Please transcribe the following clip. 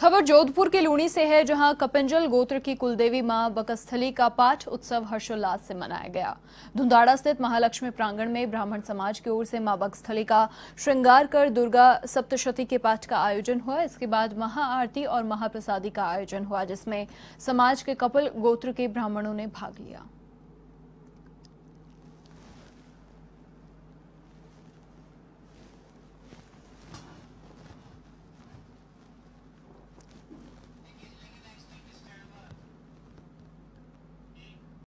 खबर जोधपुर के लूणी से है जहां कपिंजल गोत्र की कुलदेवी मां बकस्थली का पाठ उत्सव हर्षोल्लास से मनाया गया धुंधाड़ा स्थित महालक्ष्मी प्रांगण में ब्राह्मण समाज की ओर से मां बकस्थली का श्रृंगार कर दुर्गा सप्तशती के पाठ का आयोजन हुआ इसके बाद महाआरती और महाप्रसादी का आयोजन हुआ जिसमें समाज के कपिल गोत्र के ब्राह्मणों ने भाग लिया